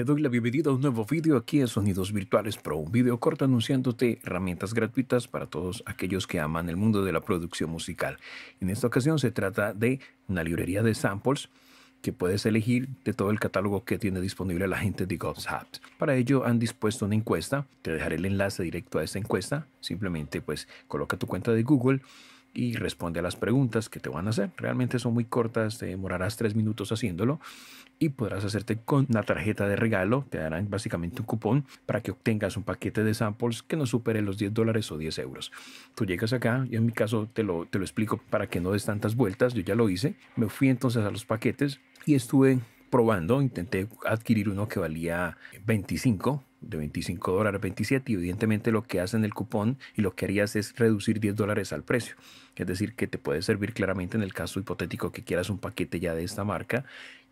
Te doy la bienvenida a un nuevo vídeo aquí en Sonidos Virtuales Pro, un vídeo corto anunciándote herramientas gratuitas para todos aquellos que aman el mundo de la producción musical. En esta ocasión se trata de una librería de samples que puedes elegir de todo el catálogo que tiene disponible la gente de God's Para ello han dispuesto una encuesta, te dejaré el enlace directo a esta encuesta, simplemente pues coloca tu cuenta de Google y responde a las preguntas que te van a hacer. Realmente son muy cortas, te demorarás tres minutos haciéndolo y podrás hacerte con una tarjeta de regalo. Te darán básicamente un cupón para que obtengas un paquete de samples que no supere los 10 dólares o 10 euros. Tú llegas acá, yo en mi caso te lo, te lo explico para que no des tantas vueltas, yo ya lo hice. Me fui entonces a los paquetes y estuve probando, intenté adquirir uno que valía 25 de 25 dólares, 27, y evidentemente lo que hacen el cupón y lo que harías es reducir 10 dólares al precio. Es decir, que te puede servir claramente en el caso hipotético que quieras un paquete ya de esta marca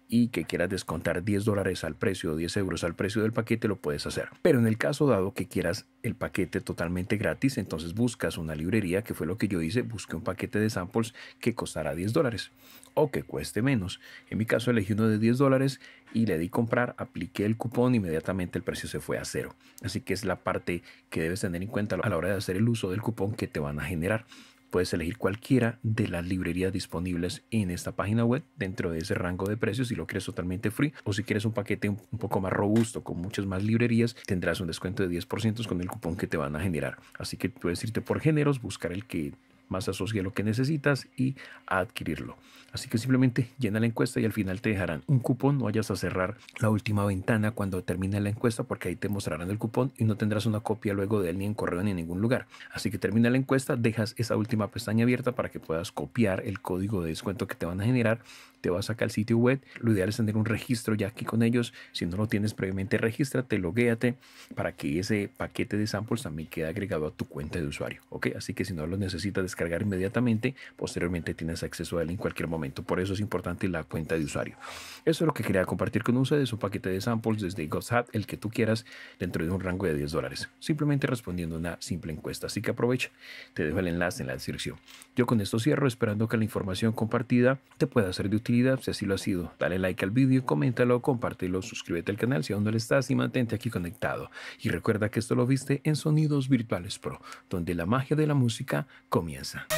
y que quieras descontar 10 dólares al precio o 10 euros al precio del paquete, lo puedes hacer. Pero en el caso dado que quieras el paquete totalmente gratis, entonces buscas una librería, que fue lo que yo hice, busqué un paquete de samples que costará 10 dólares o que cueste menos. En mi caso elegí uno de 10 dólares y le di comprar, apliqué el cupón, inmediatamente el precio se fue a cero. Así que es la parte que debes tener en cuenta a la hora de hacer el uso del cupón que te van a generar. Puedes elegir cualquiera de las librerías disponibles en esta página web dentro de ese rango de precios si lo quieres totalmente free o si quieres un paquete un poco más robusto con muchas más librerías tendrás un descuento de 10% con el cupón que te van a generar. Así que puedes irte por géneros, buscar el que más asocia lo que necesitas y adquirirlo. Así que simplemente llena la encuesta y al final te dejarán un cupón. No vayas a cerrar la última ventana cuando termine la encuesta porque ahí te mostrarán el cupón y no tendrás una copia luego de él ni en correo ni en ningún lugar. Así que termina la encuesta, dejas esa última pestaña abierta para que puedas copiar el código de descuento que te van a generar. Te vas acá al sitio web. Lo ideal es tener un registro ya aquí con ellos. Si no lo tienes previamente, regístrate, loguéate para que ese paquete de samples también quede agregado a tu cuenta de usuario. Ok, así que si no lo necesitas, cargar inmediatamente, posteriormente tienes acceso a él en cualquier momento. Por eso es importante la cuenta de usuario. Eso es lo que quería compartir con ustedes, un paquete de samples desde GoSat, el que tú quieras, dentro de un rango de 10 dólares, simplemente respondiendo una simple encuesta. Así que aprovecha, te dejo el enlace en la descripción. Yo con esto cierro, esperando que la información compartida te pueda ser de utilidad, si así lo ha sido. Dale like al vídeo, coméntalo, compártelo, suscríbete al canal si aún no lo estás y mantente aquí conectado. Y recuerda que esto lo viste en Sonidos Virtuales Pro, donde la magia de la música comienza. Jazz.